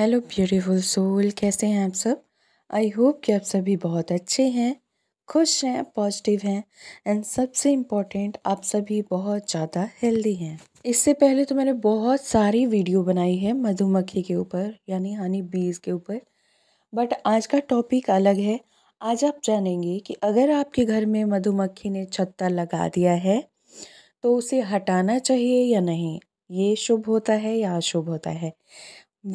hello beautiful soul कैसे हैं आप सब आई होप कि आप सभी बहुत अच्छे हैं खुश हैं पॉजिटिव हैं एंड सबसे इम्पॉर्टेंट आप सभी बहुत ज़्यादा हेल्दी हैं इससे पहले तो मैंने बहुत सारी वीडियो बनाई है मधुमक्खी के ऊपर यानी हनी बीज के ऊपर बट आज का टॉपिक अलग है आज आप जानेंगे कि अगर आपके घर में मधुमक्खी ने छत्ता लगा दिया है तो उसे हटाना चाहिए या नहीं ये शुभ होता है या अशुभ होता है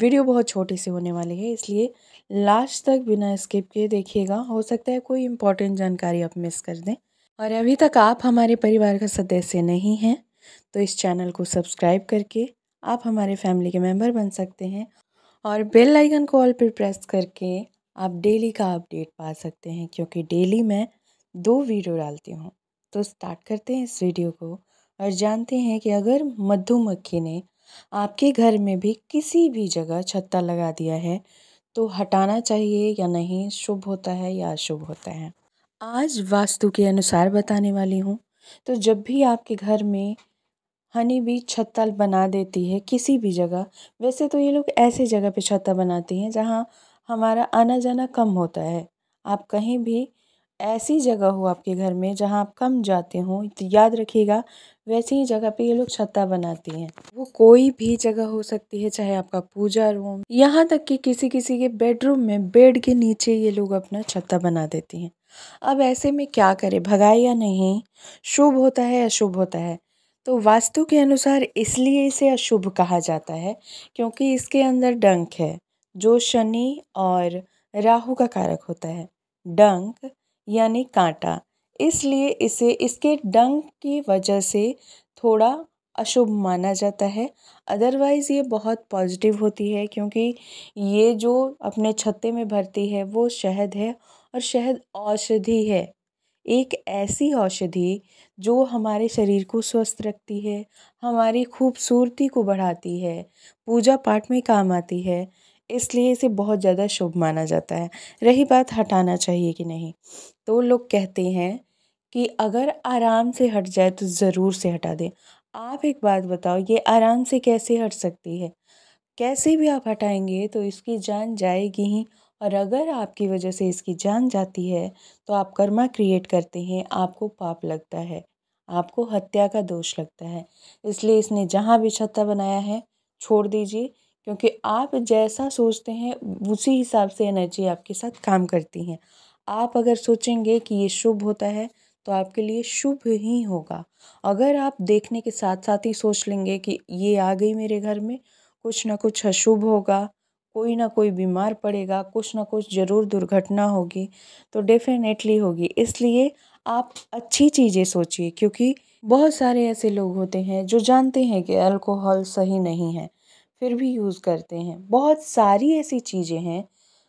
वीडियो बहुत छोटी सी होने वाली है इसलिए लास्ट तक बिना स्किप किए देखिएगा हो सकता है कोई इम्पोर्टेंट जानकारी आप मिस कर दें और अभी तक आप हमारे परिवार का सदस्य नहीं हैं तो इस चैनल को सब्सक्राइब करके आप हमारे फैमिली के मेम्बर बन सकते हैं और बेल आइकन को ऑल पर प्रेस करके आप डेली का अपडेट पा सकते हैं क्योंकि डेली मैं दो वीडियो डालती हूँ तो स्टार्ट करते हैं इस वीडियो को और जानते हैं कि अगर मधुमक्खी ने आपके घर में भी किसी भी जगह छत्ता लगा दिया है तो हटाना चाहिए या नहीं शुभ होता है या अशुभ होता है आज वास्तु के अनुसार बताने वाली हूँ तो जब भी आपके घर में हनी भी छत्ता बना देती है किसी भी जगह वैसे तो ये लोग ऐसे जगह पे छत्ता बनाती हैं जहाँ हमारा आना जाना कम होता है आप कहीं भी ऐसी जगह हो आपके घर में जहाँ आप कम जाते हों तो याद रखिएगा वैसी ही जगह पे ये लोग छत्ता बनाती हैं वो कोई भी जगह हो सकती है चाहे आपका पूजा रूम यहाँ तक कि किसी किसी के बेडरूम में बेड के नीचे ये लोग अपना छत्ता बना देती हैं अब ऐसे में क्या करें भगाए या नहीं शुभ होता है अशुभ होता है तो वास्तु के अनुसार इसलिए इसे अशुभ कहा जाता है क्योंकि इसके अंदर डंक है जो शनि और राहु का कारक होता है डंक यानी कांटा इसलिए इसे इसके डंक की वजह से थोड़ा अशुभ माना जाता है अदरवाइज़ ये बहुत पॉजिटिव होती है क्योंकि ये जो अपने छत्ते में भरती है वो शहद है और शहद औषधि है एक ऐसी औषधि जो हमारे शरीर को स्वस्थ रखती है हमारी खूबसूरती को बढ़ाती है पूजा पाठ में काम आती है इसलिए इसे बहुत ज़्यादा शुभ माना जाता है रही बात हटाना चाहिए कि नहीं तो लोग कहते हैं कि अगर आराम से हट जाए तो ज़रूर से हटा दें आप एक बात बताओ ये आराम से कैसे हट सकती है कैसे भी आप हटाएंगे तो इसकी जान जाएगी ही और अगर आपकी वजह से इसकी जान जाती है तो आप कर्मा क्रिएट करते हैं आपको पाप लगता है आपको हत्या का दोष लगता है इसलिए इसने जहाँ भी छत्ता बनाया है छोड़ दीजिए क्योंकि आप जैसा सोचते हैं उसी हिसाब से एनर्जी आपके साथ काम करती हैं आप अगर सोचेंगे कि ये शुभ होता है तो आपके लिए शुभ ही होगा अगर आप देखने के साथ साथ ही सोच लेंगे कि ये आ गई मेरे घर में कुछ ना कुछ अशुभ होगा कोई ना कोई बीमार पड़ेगा कुछ ना कुछ ज़रूर दुर्घटना होगी तो डेफिनेटली होगी इसलिए आप अच्छी चीज़ें सोचिए क्योंकि बहुत सारे ऐसे लोग होते हैं जो जानते हैं कि अल्कोहल सही नहीं है फिर भी यूज़ करते हैं बहुत सारी ऐसी चीज़ें हैं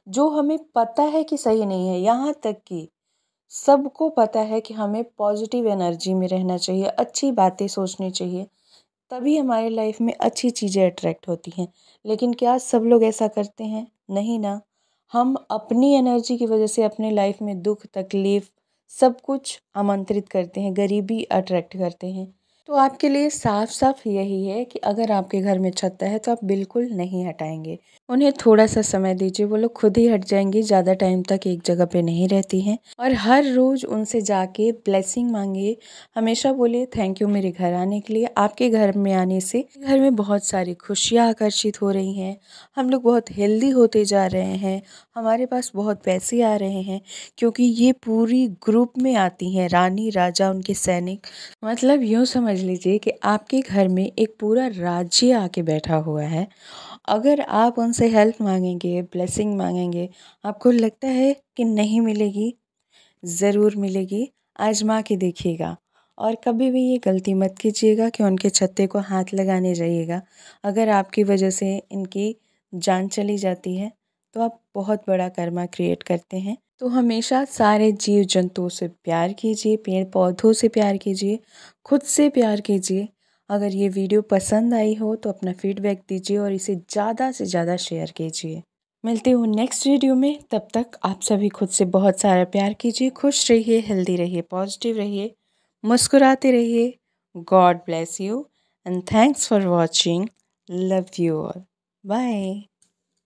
जो हमें पता है कि सही नहीं है यहाँ तक कि सबको पता है कि हमें पॉजिटिव एनर्जी में रहना चाहिए अच्छी बातें सोचनी चाहिए तभी हमारे लाइफ में अच्छी चीज़ें अट्रैक्ट होती हैं लेकिन क्या सब लोग ऐसा करते हैं नहीं ना हम अपनी एनर्जी की वजह से अपने लाइफ में दुख तकलीफ़ सब कुछ आमंत्रित करते हैं गरीबी अट्रैक्ट करते हैं तो आपके लिए साफ साफ यही है कि अगर आपके घर में छत्ता है तो आप बिल्कुल नहीं हटाएंगे उन्हें थोड़ा सा समय दीजिए वो लोग खुद ही हट जाएंगे ज़्यादा टाइम तक एक जगह पे नहीं रहती हैं और हर रोज़ उनसे जाके ब्लेसिंग मांगिए हमेशा बोलिए थैंक यू मेरे घर आने के लिए आपके घर में आने से घर में बहुत सारी खुशियाँ आकर्षित हो रही हैं हम लोग बहुत हेल्दी होते जा रहे हैं हमारे पास बहुत पैसे आ रहे हैं क्योंकि ये पूरी ग्रुप में आती हैं रानी राजा उनके सैनिक मतलब यूँ समझ लीजिए कि आपके घर में एक पूरा राज्य आके बैठा हुआ है अगर आप उन से हेल्प मांगेंगे ब्लेसिंग मांगेंगे आपको लगता है कि नहीं मिलेगी ज़रूर मिलेगी आजमा के देखिएगा और कभी भी ये गलती मत कीजिएगा कि उनके छत्ते को हाथ लगाने जाइएगा अगर आपकी वजह से इनकी जान चली जाती है तो आप बहुत बड़ा कर्मा क्रिएट करते हैं तो हमेशा सारे जीव जंतुओं से प्यार कीजिए पेड़ पौधों से प्यार कीजिए खुद से प्यार कीजिए अगर ये वीडियो पसंद आई हो तो अपना फीडबैक दीजिए और इसे ज़्यादा से ज़्यादा शेयर कीजिए मिलती हूँ नेक्स्ट वीडियो में तब तक आप सभी खुद से बहुत सारा प्यार कीजिए खुश रहिए हेल्दी रहिए पॉजिटिव रहिए मुस्कुराते रहिए God bless you and thanks for watching love you all bye